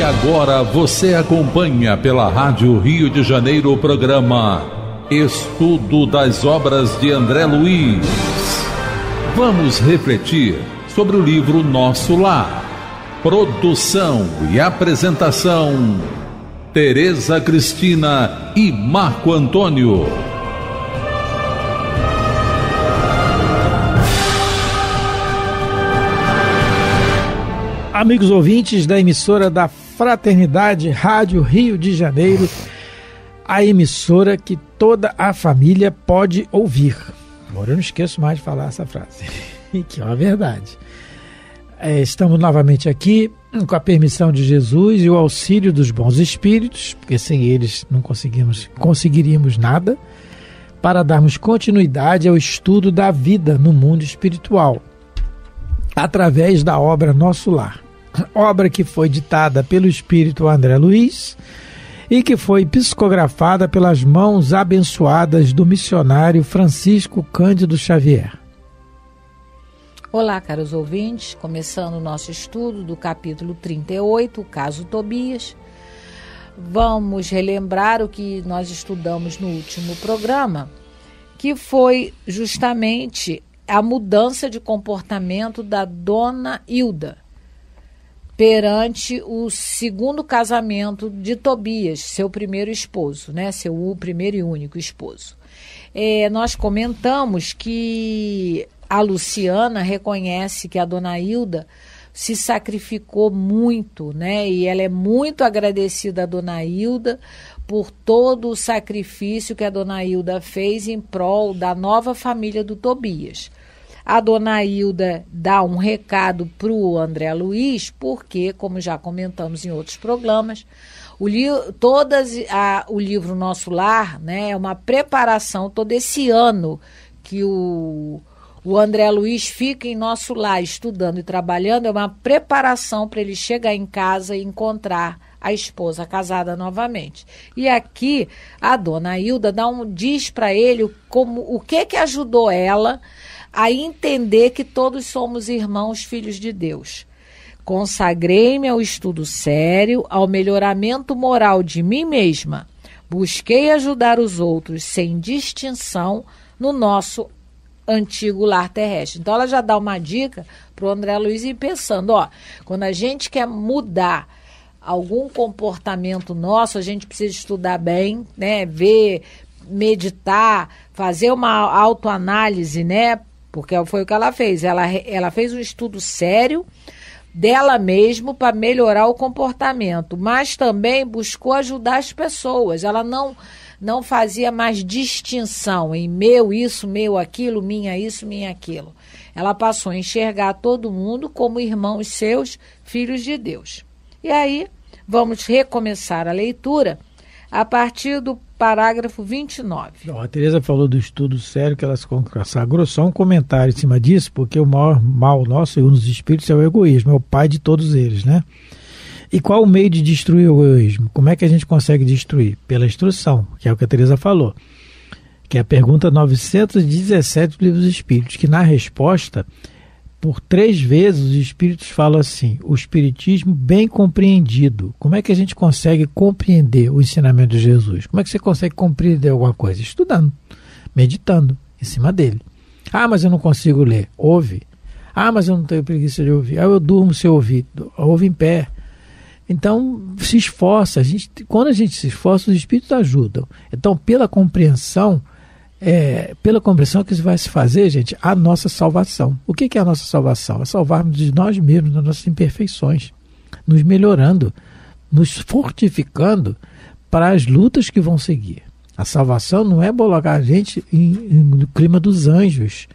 E agora você acompanha pela Rádio Rio de Janeiro o programa Estudo das Obras de André Luiz. Vamos refletir sobre o livro Nosso Lar. Produção e apresentação: Tereza Cristina e Marco Antônio. Amigos ouvintes da emissora da Fraternidade Rádio Rio de Janeiro, a emissora que toda a família pode ouvir. Agora eu não esqueço mais de falar essa frase, que é uma verdade. É, estamos novamente aqui hum, com a permissão de Jesus e o auxílio dos bons espíritos, porque sem eles não conseguimos, conseguiríamos nada, para darmos continuidade ao estudo da vida no mundo espiritual, através da obra Nosso Lar obra que foi ditada pelo espírito André Luiz e que foi psicografada pelas mãos abençoadas do missionário Francisco Cândido Xavier. Olá, caros ouvintes, começando o nosso estudo do capítulo 38, o caso Tobias. Vamos relembrar o que nós estudamos no último programa, que foi justamente a mudança de comportamento da dona Hilda perante o segundo casamento de Tobias, seu primeiro esposo, né? Seu primeiro e único esposo. É, nós comentamos que a Luciana reconhece que a dona Hilda se sacrificou muito, né? E ela é muito agradecida à dona Hilda por todo o sacrifício que a dona Hilda fez em prol da nova família do Tobias. A dona Hilda dá um recado para o André Luiz, porque, como já comentamos em outros programas, o, li todas a, o livro Nosso Lar né, é uma preparação todo esse ano que o, o André Luiz fica em nosso lar estudando e trabalhando, é uma preparação para ele chegar em casa e encontrar a esposa casada novamente. E aqui a dona Hilda dá um, diz para ele como o que que ajudou ela a entender que todos somos irmãos, filhos de Deus. Consagrei-me ao estudo sério, ao melhoramento moral de mim mesma. Busquei ajudar os outros sem distinção no nosso antigo lar terrestre. Então ela já dá uma dica para o André Luiz ir pensando, ó, quando a gente quer mudar algum comportamento nosso, a gente precisa estudar bem, né, ver, meditar, fazer uma autoanálise, né, porque foi o que ela fez. Ela, ela fez um estudo sério dela mesma para melhorar o comportamento, mas também buscou ajudar as pessoas. Ela não não fazia mais distinção em meu isso, meu aquilo, minha isso, minha aquilo. Ela passou a enxergar todo mundo como irmãos seus, filhos de Deus. E aí, vamos recomeçar a leitura a partir do parágrafo 29. Não, a Tereza falou do estudo sério que ela se consagrou, só um comentário em cima disso, porque o maior mal nosso e um dos espíritos é o egoísmo, é o pai de todos eles, né? E qual o meio de destruir o egoísmo? Como é que a gente consegue destruir? Pela instrução, que é o que a Tereza falou, que é a pergunta 917 do Livro dos Espíritos, que na resposta por três vezes os espíritos falam assim: o espiritismo bem compreendido. Como é que a gente consegue compreender o ensinamento de Jesus? Como é que você consegue compreender alguma coisa? Estudando, meditando em cima dele. Ah, mas eu não consigo ler. Ouve. Ah, mas eu não tenho preguiça de ouvir. Ah, eu durmo sem ouvir. Ouve em pé. Então, se esforça. A gente, quando a gente se esforça, os espíritos ajudam. Então, pela compreensão, é, pela compreensão que isso vai se fazer, gente, a nossa salvação. O que, que é a nossa salvação? É salvarmos de nós mesmos, das nossas imperfeições, nos melhorando, nos fortificando para as lutas que vão seguir. A salvação não é colocar a gente em, em, no clima dos anjos,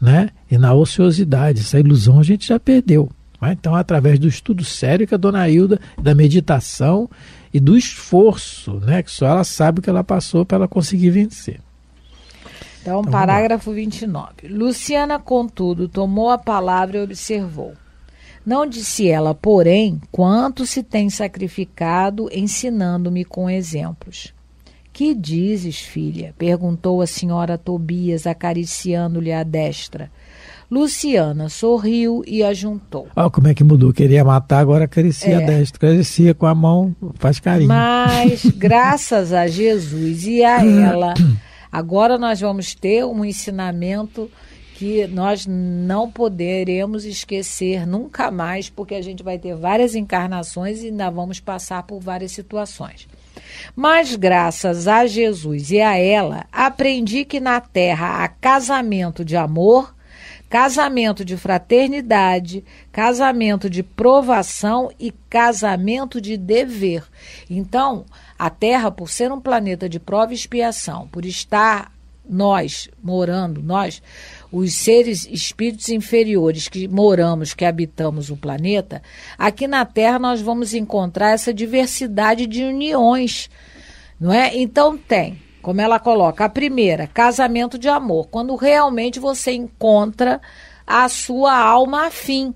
né? E na ociosidade. Essa ilusão a gente já perdeu. Né? Então, através do estudo sério que a dona Hilda, da meditação e do esforço, né? Que só ela sabe o que ela passou para ela conseguir vencer. Então, então parágrafo 29. Luciana, contudo, tomou a palavra e observou. Não disse ela, porém, quanto se tem sacrificado ensinando-me com exemplos. Que dizes, filha? perguntou a senhora Tobias, acariciando-lhe a destra. Luciana sorriu e ajuntou. Olha como é que mudou. Queria matar, agora acaricia é. a destra. Acaricia com a mão, faz carinho. Mas, graças a Jesus e a ela. Agora nós vamos ter um ensinamento que nós não poderemos esquecer nunca mais, porque a gente vai ter várias encarnações e ainda vamos passar por várias situações. Mas graças a Jesus e a ela, aprendi que na terra há casamento de amor casamento de fraternidade, casamento de provação e casamento de dever. Então, a Terra, por ser um planeta de prova e expiação, por estar nós morando, nós, os seres espíritos inferiores que moramos, que habitamos o planeta, aqui na Terra nós vamos encontrar essa diversidade de uniões, não é? Então tem como ela coloca, a primeira, casamento de amor, quando realmente você encontra a sua alma afim.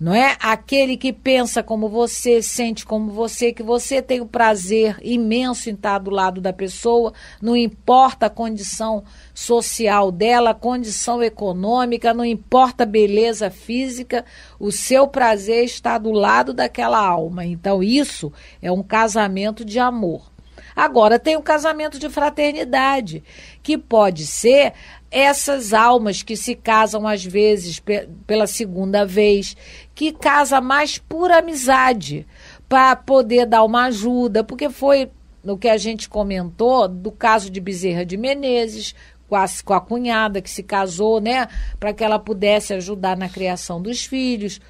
Não é aquele que pensa como você, sente como você, que você tem o prazer imenso em estar do lado da pessoa, não importa a condição social dela, condição econômica, não importa a beleza física, o seu prazer está do lado daquela alma. Então, isso é um casamento de amor. Agora tem o casamento de fraternidade, que pode ser essas almas que se casam às vezes pe pela segunda vez, que casa mais por amizade, para poder dar uma ajuda, porque foi no que a gente comentou do caso de Bezerra de Menezes, com a, com a cunhada que se casou, né, para que ela pudesse ajudar na criação dos filhos.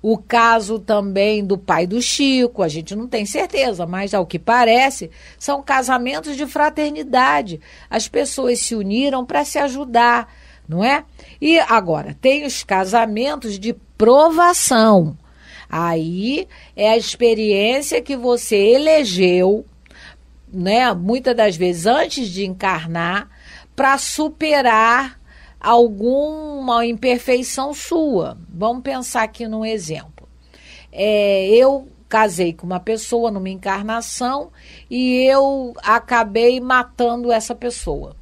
O caso também do pai do Chico, a gente não tem certeza, mas ao que parece, são casamentos de fraternidade. As pessoas se uniram para se ajudar, não é? E agora, tem os casamentos de provação. Aí é a experiência que você elegeu, né, muitas das vezes antes de encarnar, para superar alguma imperfeição sua. Vamos pensar aqui num exemplo. É, eu casei com uma pessoa numa encarnação e eu acabei matando essa pessoa.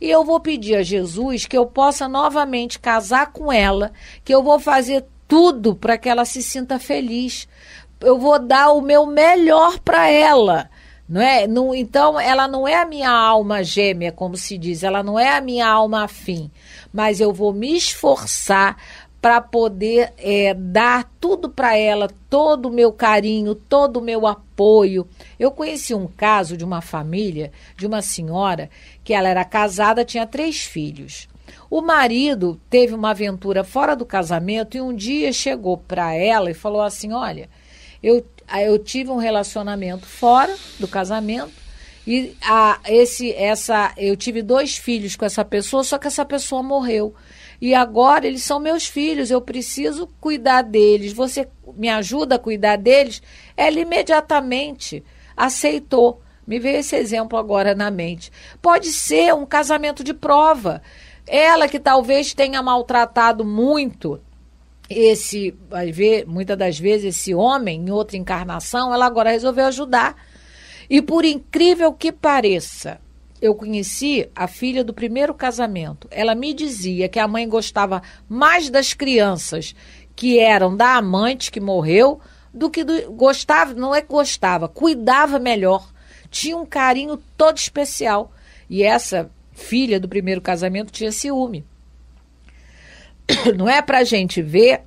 E eu vou pedir a Jesus que eu possa novamente casar com ela, que eu vou fazer tudo para que ela se sinta feliz. Eu vou dar o meu melhor para ela. Não é? Não, então, ela não é a minha alma gêmea, como se diz, ela não é a minha alma afim mas eu vou me esforçar para poder é, dar tudo para ela, todo o meu carinho, todo o meu apoio. Eu conheci um caso de uma família, de uma senhora, que ela era casada, tinha três filhos. O marido teve uma aventura fora do casamento e um dia chegou para ela e falou assim: Olha, eu, eu tive um relacionamento fora do casamento e a, esse, essa, eu tive dois filhos com essa pessoa, só que essa pessoa morreu. E agora eles são meus filhos, eu preciso cuidar deles. Você me ajuda a cuidar deles? Ela imediatamente aceitou. Me veio esse exemplo agora na mente. Pode ser um casamento de prova. Ela que talvez tenha maltratado muito esse, vai ver, muitas das vezes esse homem em outra encarnação, ela agora resolveu ajudar e por incrível que pareça, eu conheci a filha do primeiro casamento. Ela me dizia que a mãe gostava mais das crianças que eram da amante que morreu do que do, gostava, não é que gostava, cuidava melhor, tinha um carinho todo especial. E essa filha do primeiro casamento tinha ciúme. Não é pra gente ver.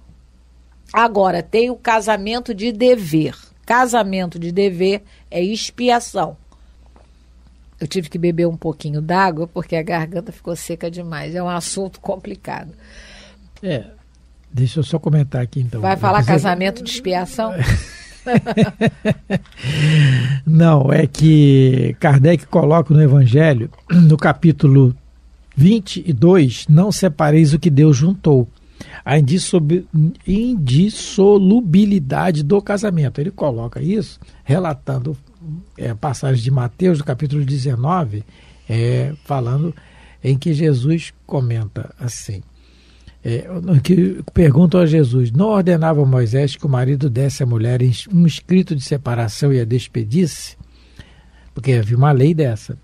Agora tem o casamento de dever casamento de dever é expiação. Eu tive que beber um pouquinho d'água porque a garganta ficou seca demais. É um assunto complicado. É. Deixa eu só comentar aqui então. Vai falar casamento de expiação? Não, é que Kardec coloca no Evangelho, no capítulo 22, não separeis o que Deus juntou a indissolubilidade do casamento. Ele coloca isso relatando é, passagem de Mateus, do capítulo 19, é, falando em que Jesus comenta assim. É, que perguntam a Jesus: Não ordenava Moisés que o marido desse à mulher um escrito de separação e a despedisse? Porque havia uma lei dessa.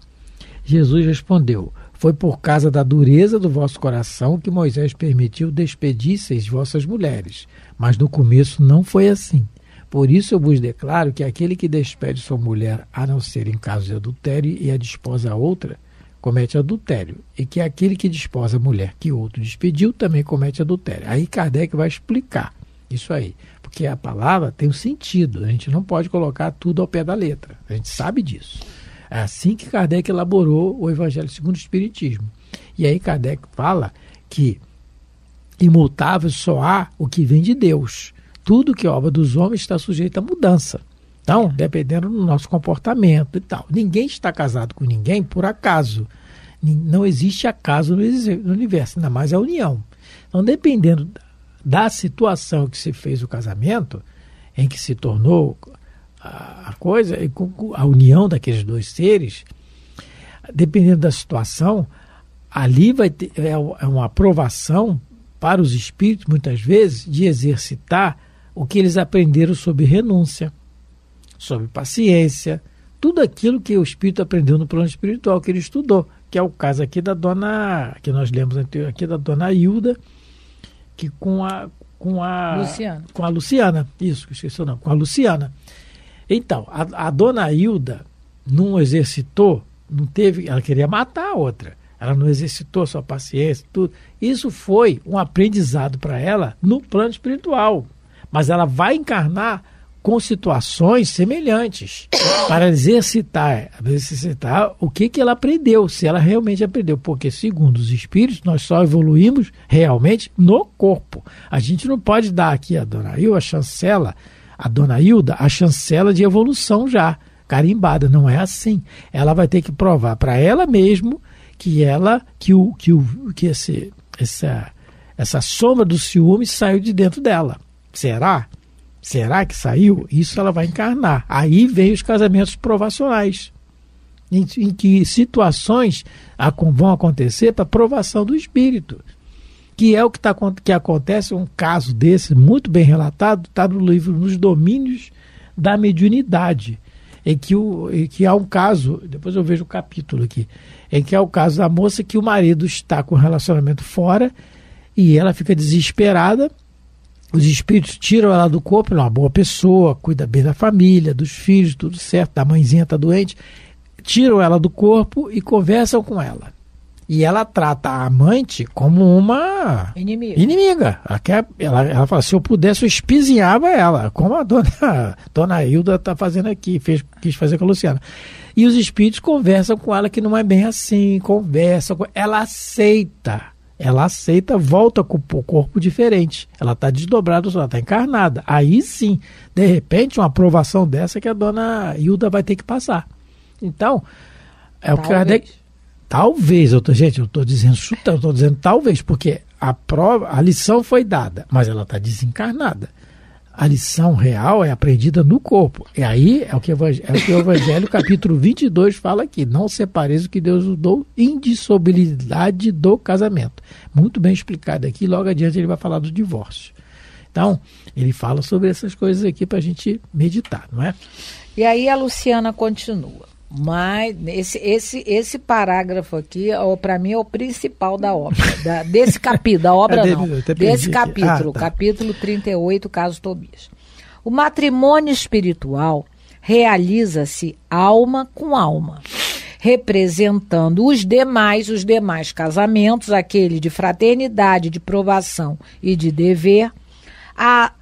Jesus respondeu: foi por causa da dureza do vosso coração que Moisés permitiu despedisseis vossas mulheres. Mas no começo não foi assim. Por isso eu vos declaro que aquele que despede sua mulher, a não ser em caso de adultério, e a desposa a outra, comete adultério. E que aquele que desposa a mulher que outro despediu também comete adultério. Aí Kardec vai explicar isso aí. Porque a palavra tem um sentido. A gente não pode colocar tudo ao pé da letra. A gente sabe disso. É assim que Kardec elaborou o Evangelho segundo o Espiritismo. E aí Kardec fala que imutável só há o que vem de Deus. Tudo que é obra dos homens está sujeito a mudança. Então, dependendo do nosso comportamento e tal. Ninguém está casado com ninguém por acaso. Não existe acaso no universo, ainda mais a união. Então, dependendo da situação que se fez o casamento, em que se tornou a, coisa, e a união daqueles dois seres, dependendo da situação, ali vai ter, é, é uma aprovação para os espíritos, muitas vezes, de exercitar o que eles aprenderam sobre renúncia, sobre paciência, tudo aquilo que o espírito aprendeu no plano espiritual, que ele estudou, que é o caso aqui da dona, que nós lemos aqui, da dona Hilda, que com a. Com a Luciana. Com a Luciana, isso, esqueci o nome, com a Luciana. Então, a, a dona Hilda não exercitou, não teve, ela queria matar a outra. Ela não exercitou sua paciência, tudo. Isso foi um aprendizado para ela no plano espiritual. Mas ela vai encarnar com situações semelhantes para exercitar, exercitar o que, que ela aprendeu, se ela realmente aprendeu. Porque, segundo os espíritos, nós só evoluímos realmente no corpo. A gente não pode dar aqui a Dona Hilda a chancela a dona Hilda a chancela de evolução já, carimbada. Não é assim. Ela vai ter que provar para ela mesmo que ela, que o, que o, que esse, essa, essa sombra do ciúme saiu de dentro dela. Será? Será que saiu? Isso ela vai encarnar. Aí vem os casamentos provacionais. Em, em que situações vão acontecer para provação do espírito? que é o que, tá, que acontece, um caso desse, muito bem relatado, está no livro Nos Domínios da Mediunidade, em que, o, em que há um caso, depois eu vejo o capítulo aqui, em que há o caso da moça que o marido está com o relacionamento fora e ela fica desesperada, os espíritos tiram ela do corpo, ela é uma boa pessoa, cuida bem da família, dos filhos, tudo certo, da mãezinha está doente, tiram ela do corpo e conversam com ela. E ela trata a amante como uma inimiga. inimiga. Ela, quer, ela, ela fala, se eu pudesse, eu espizinhava ela, como a dona, a dona Hilda está fazendo aqui, fez, quis fazer com a Luciana. E os espíritos conversam com ela que não é bem assim, conversam, ela aceita. Ela aceita, volta com o corpo diferente. Ela está desdobrada, ela está encarnada. Aí sim, de repente, uma aprovação dessa que a dona Hilda vai ter que passar. Então, é Talvez. o que Kardec Talvez, eu tô, gente, eu estou dizendo chutando, estou dizendo talvez, porque a prova, a lição foi dada, mas ela está desencarnada. A lição real é aprendida no corpo. E aí é o que, é o, que o Evangelho, capítulo 22, fala aqui. Não separeis o que Deus nos deu, indissolubilidade do casamento. Muito bem explicado aqui. Logo adiante ele vai falar do divórcio. Então, ele fala sobre essas coisas aqui para a gente meditar, não é? E aí a Luciana continua. Mas esse, esse, esse parágrafo aqui, para mim, é o principal da obra. Da, desse capítulo, da obra é, não. Desse capítulo, ah, tá. capítulo 38, caso Tobias. O matrimônio espiritual realiza-se alma com alma, representando os demais, os demais casamentos, aquele de fraternidade, de provação e de dever, a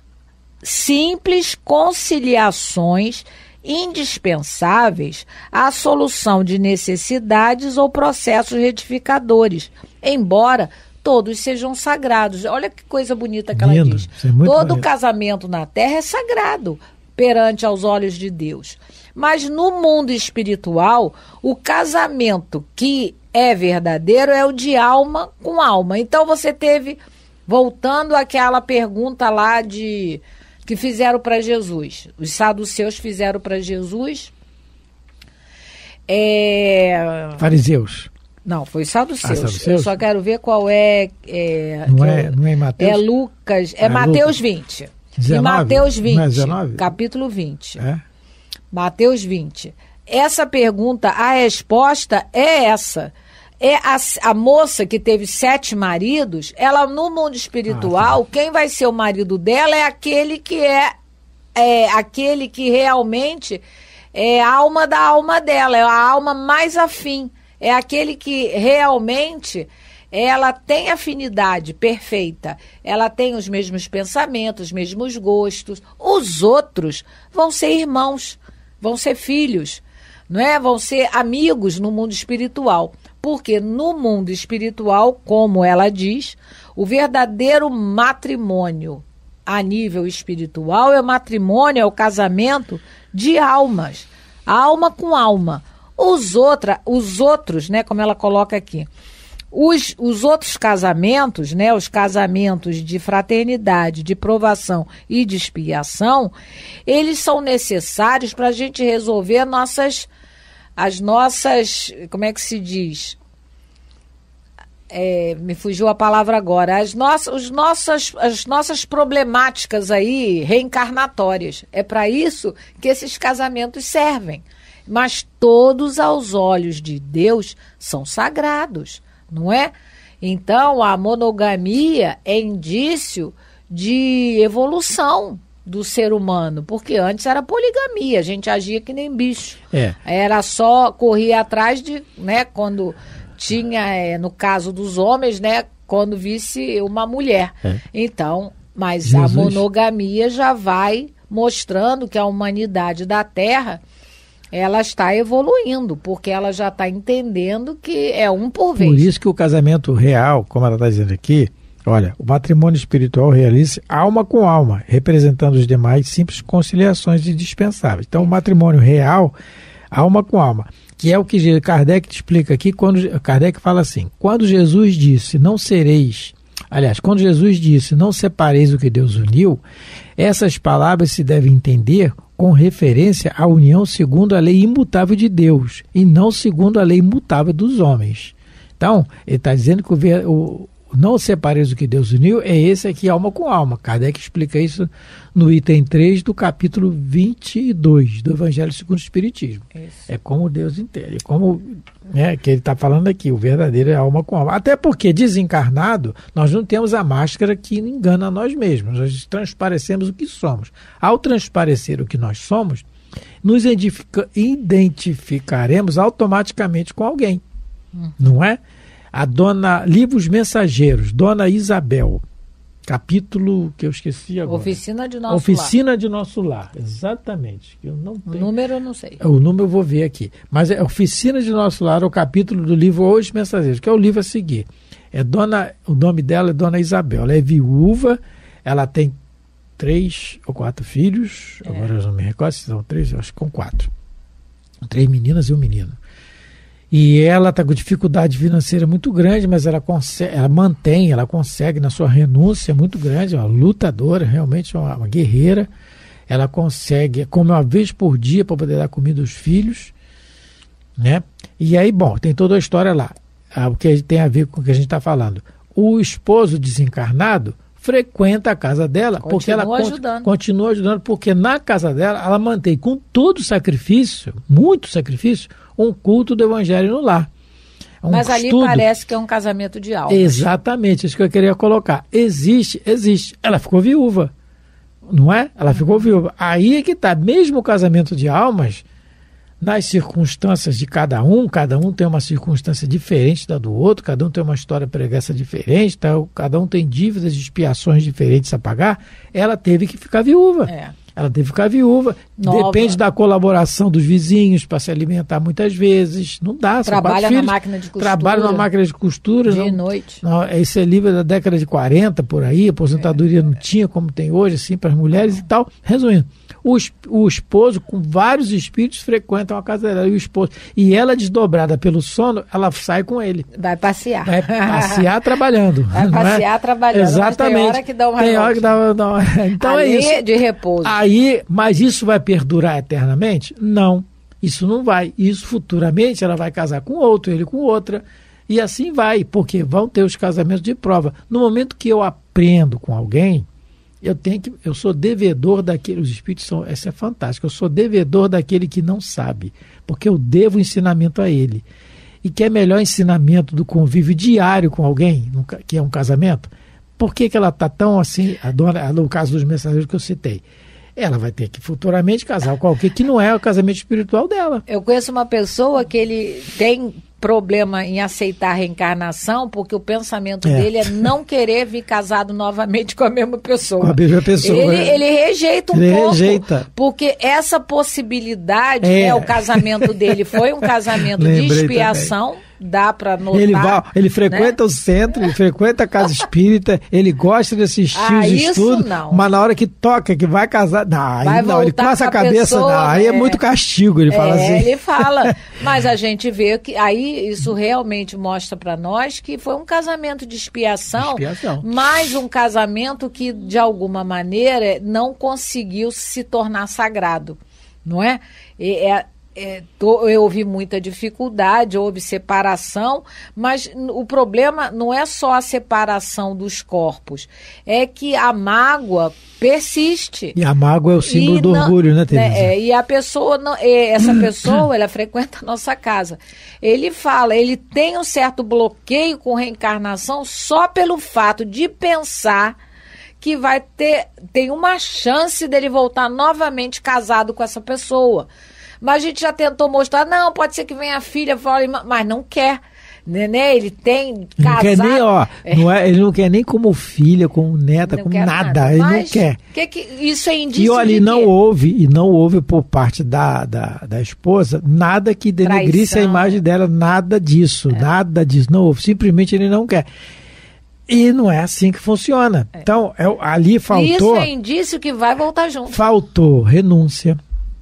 simples conciliações indispensáveis à solução de necessidades ou processos retificadores, embora todos sejam sagrados. Olha que coisa bonita que Lindo, ela diz. É Todo bonito. casamento na terra é sagrado perante aos olhos de Deus. Mas no mundo espiritual, o casamento que é verdadeiro é o de alma com alma. Então você teve voltando àquela pergunta lá de que fizeram para Jesus. Os saduceus fizeram para Jesus. É... Fariseus. Não, foi saduceus. Ah, saduceus. Eu só quero ver qual é. é não, é, eu, não é Mateus? É Lucas. É, é Mateus Lucas. 20. 19, e Mateus 20. É capítulo 20. É? Mateus 20. Essa pergunta, a resposta é essa é a, a, moça que teve sete maridos, ela no mundo espiritual, ah, quem vai ser o marido dela é aquele que é, é aquele que realmente é a alma da alma dela, é a alma mais afim, é aquele que realmente ela tem afinidade perfeita, ela tem os mesmos pensamentos, os mesmos gostos. Os outros vão ser irmãos, vão ser filhos, não é? Vão ser amigos no mundo espiritual. Porque no mundo espiritual, como ela diz, o verdadeiro matrimônio a nível espiritual é o matrimônio, é o casamento de almas, alma com alma. Os, outra, os outros, né, como ela coloca aqui, os, os outros casamentos, né, os casamentos de fraternidade, de provação e de expiação, eles são necessários para a gente resolver nossas as nossas, como é que se diz? É, me fugiu a palavra agora, as nossas, os nossas, as nossas problemáticas aí reencarnatórias. É para isso que esses casamentos servem. Mas todos aos olhos de Deus são sagrados, não é? Então a monogamia é indício de evolução, do ser humano, porque antes era poligamia, a gente agia que nem bicho. É. Era só corria atrás de, né, quando tinha, é, no caso dos homens, né, quando visse uma mulher. É. Então, mas Jesus. a monogamia já vai mostrando que a humanidade da Terra ela está evoluindo, porque ela já está entendendo que é um por vez. Por isso que o casamento real, como ela está dizendo aqui, Olha, o matrimônio espiritual realiza alma com alma, representando os demais simples conciliações indispensáveis. Então, o matrimônio real, alma com alma, que é o que Kardec explica aqui quando Kardec fala assim: quando Jesus disse, não sereis Aliás, quando Jesus disse: Não separeis o que Deus uniu, essas palavras se devem entender com referência à união segundo a lei imutável de Deus e não segundo a lei imutável dos homens. Então, ele está dizendo que o, não separeis o que Deus uniu, é esse aqui, alma com alma. Kardec explica isso no item 3 do capítulo 22 do Evangelho segundo o Espiritismo. Isso. É como Deus entende, é como né, que ele está falando aqui, o verdadeiro é alma com alma. Até porque desencarnado, nós não temos a máscara que engana a nós mesmos, nós transparecemos o que somos. Ao transparecer o que nós somos, nos identificaremos automaticamente com alguém, uhum. não é? a dona Livros Mensageiros, dona Isabel. Capítulo que eu esqueci agora. Oficina de Nosso Oficina Lar. de Nosso Lar, exatamente. Eu não tenho... O número eu não sei. É, o número eu vou ver aqui. Mas é Oficina de Nosso Lar, é o capítulo do livro Hoje Mensageiros, que é o livro a seguir. É dona, o nome dela é Dona Isabel. Ela é viúva, ela tem três ou quatro filhos, é. agora eu não me recordo se são três, eu acho que com quatro. Três meninas e um menino e ela está com dificuldade financeira muito grande, mas ela, consegue, ela mantém, ela consegue na sua renúncia muito grande, é uma lutadora, realmente uma, uma guerreira. Ela consegue, é come uma vez por dia para poder dar comida aos filhos, né? E aí, bom, tem toda a história lá, ah, o que tem a ver com o que a gente está falando. O esposo desencarnado frequenta a casa dela, continua porque ela ajudando. continua ajudando, porque na casa dela ela mantém com todo sacrifício, muito sacrifício, um culto do evangelho no lar. É um Mas ali estudo. parece que é um casamento de alma. Exatamente, isso que eu queria colocar. Existe, existe. Ela ficou viúva, não é? Ela ficou uhum. viúva. Aí é que está, mesmo o casamento de almas, nas circunstâncias de cada um, cada um tem uma circunstância diferente da do outro, cada um tem uma história pregressa diferente, tá? cada um tem dívidas e expiações diferentes a pagar, ela teve que ficar viúva. É. Ela teve que ficar viúva. Nova. Depende da colaboração dos vizinhos para se alimentar muitas vezes. Não dá. Trabalha na filhos, máquina de costura. Trabalha na máquina de costura. De não, noite. Não, esse é livro da década de 40, por aí. aposentadoria é. não tinha como tem hoje, assim, para as mulheres é. e tal. Resumindo, o, o esposo, com vários espíritos, frequentam a casa dela. E o esposo. E ela, desdobrada pelo sono, ela sai com ele. Vai passear. Vai passear trabalhando. Vai é? passear é? trabalhando. Exatamente. tem hora que dá uma. Tem hora que dá, dá uma... Então Ali é isso. de repouso. Aí, mas isso vai perdurar eternamente? Não. Isso não vai. Isso futuramente ela vai casar com outro, ele com outra. E assim vai, porque vão ter os casamentos de prova. No momento que eu aprendo com alguém, eu tenho que, eu sou devedor daquele, os espíritos são, essa é fantástica, eu sou devedor daquele que não sabe, porque eu devo ensinamento a ele. E que é melhor ensinamento do convívio diário com alguém, que é um casamento, por que, que ela está tão assim, a dona, no caso dos mensageiros que eu citei? Ela vai ter que futuramente casar com alguém que não é o casamento espiritual dela. Eu conheço uma pessoa que ele tem problema em aceitar a reencarnação, porque o pensamento é. dele é não querer vir casado novamente com a mesma pessoa. Com a mesma pessoa. Ele, é. ele rejeita um ele pouco, rejeita. porque essa possibilidade é né, o casamento dele foi um casamento de expiação. Também dá para notar. Ele, vai, ele né? frequenta né? o centro, ele frequenta a casa espírita, ele gosta de assistir ah, os estudos, não. mas na hora que toca, que vai casar, não, vai não ele passa a cabeça, pessoa, não, aí é, é muito castigo, ele é, fala assim. Ele fala, mas a gente vê que aí isso realmente mostra para nós que foi um casamento de expiação, expiação, mais um casamento que de alguma maneira não conseguiu se tornar sagrado, não é? E, é é, tô, eu ouvi muita dificuldade, houve separação, mas o problema não é só a separação dos corpos, é que a mágoa persiste. E a mágoa é o símbolo e do não, orgulho, né, né Tereza? É, e a pessoa, não, é, essa pessoa, ela frequenta a nossa casa. Ele fala, ele tem um certo bloqueio com reencarnação só pelo fato de pensar que vai ter tem uma chance dele voltar novamente casado com essa pessoa. Mas a gente já tentou mostrar, não, pode ser que venha a filha, fala, mas não quer. Nenê, ele tem casado. Não quer nem, ó, é. não é, ele não quer nem como filha, como neta, não como nada, nada. Ele não quer. Que que, isso é indício E olha, e não houve, e não houve por parte da, da, da esposa, nada que denegrisse Traição. a imagem dela, nada disso, é. nada disso, não houve, simplesmente ele não quer. E não é assim que funciona. É. Então, é, ali faltou... Isso é indício que vai voltar junto. Faltou renúncia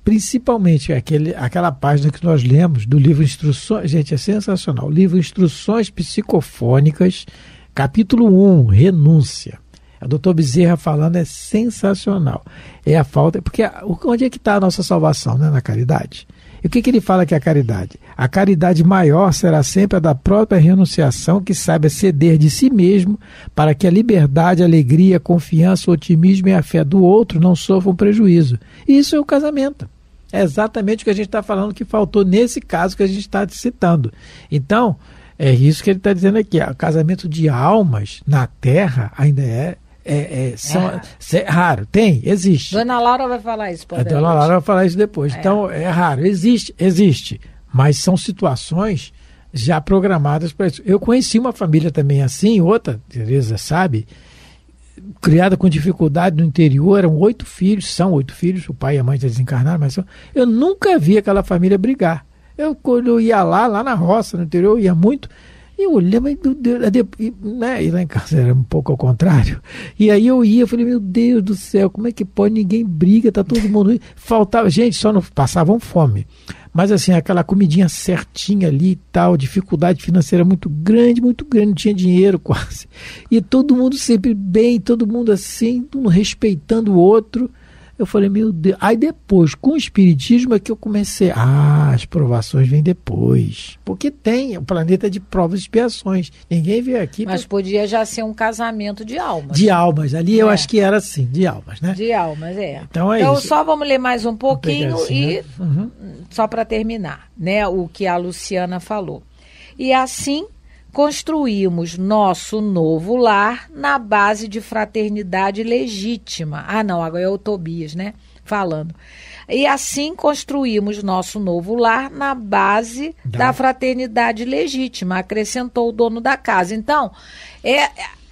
principalmente aquele, aquela página que nós lemos do livro Instruções, gente, é sensacional, o livro Instruções Psicofônicas, capítulo 1, Renúncia. A é doutor Bezerra falando é sensacional. É a falta, porque onde é que está a nossa salvação, né? Na caridade. E o que, que ele fala que é a caridade? A caridade maior será sempre a da própria renunciação que saiba ceder de si mesmo para que a liberdade, a alegria, a confiança, o otimismo e a fé do outro não sofram prejuízo. E isso é o casamento. É exatamente o que a gente está falando que faltou nesse caso que a gente está citando. Então, é isso que ele está dizendo aqui. O casamento de almas na Terra ainda é é, é, são, é. é, raro. Tem, existe. Dona Laura vai falar isso. A Dona Laura vai falar isso depois. É. Então, é raro. Existe, existe. Mas são situações já programadas para isso. Eu conheci uma família também assim, outra, Tereza sabe, criada com dificuldade no interior, eram oito filhos, são oito filhos, o pai e a mãe já desencarnaram, mas eu nunca vi aquela família brigar. Eu, quando eu ia lá, lá na roça, no interior, eu ia muito, eu olhei, mas meu Deus, e, né, e lá em casa era um pouco ao contrário. E aí eu ia, eu falei, meu Deus do céu, como é que pode? Ninguém briga, tá todo mundo. Faltava, gente, só não passavam fome. Mas assim, aquela comidinha certinha ali e tal, dificuldade financeira muito grande, muito grande, não tinha dinheiro quase. E todo mundo sempre bem, todo mundo assim, um respeitando o outro. Eu falei, meu Deus. Aí depois, com o Espiritismo, é que eu comecei. Ah, as provações vêm depois. Porque tem, o planeta é de provas e expiações. Ninguém veio aqui. Mas pra... podia já ser um casamento de almas. De almas. Ali é. eu acho que era assim, de almas, né? De almas, é. Então é então, isso. só vamos ler mais um pouquinho assim, e. Né? Uhum. Só para terminar, né? O que a Luciana falou. E assim Construímos nosso novo lar na base de fraternidade legítima. Ah, não, agora é o Tobias, né? Falando. E assim construímos nosso novo lar na base da, da fraternidade legítima, acrescentou o dono da casa. Então, é,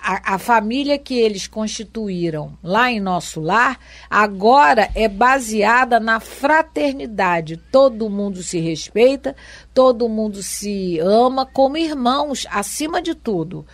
a, a família que eles constituíram lá em nosso lar agora é baseada na fraternidade. Todo mundo se respeita, todo mundo se ama como irmãos, acima de tudo.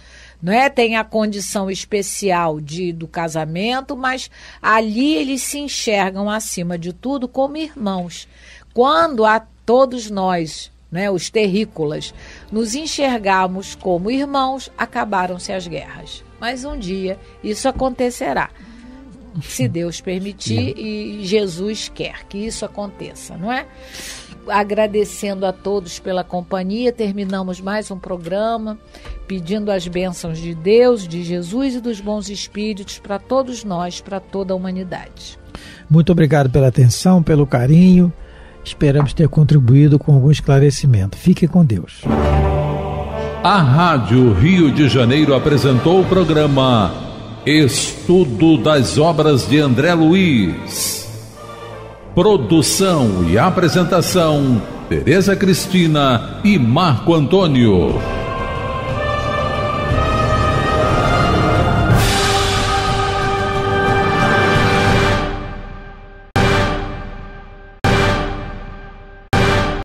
é Tem a condição especial de do casamento, mas ali eles se enxergam acima de tudo como irmãos. Quando a todos nós né, os terrícolas, nos enxergarmos como irmãos, acabaram-se as guerras. Mas um dia isso acontecerá. Se Deus permitir e Jesus quer que isso aconteça, não é? Agradecendo a todos pela companhia, terminamos mais um programa pedindo as bênçãos de Deus, de Jesus e dos bons espíritos para todos nós, para toda a humanidade. Muito obrigado pela atenção, pelo carinho Esperamos ter contribuído com algum esclarecimento. Fique com Deus. A Rádio Rio de Janeiro apresentou o programa Estudo das Obras de André Luiz. Produção e apresentação: Tereza Cristina e Marco Antônio.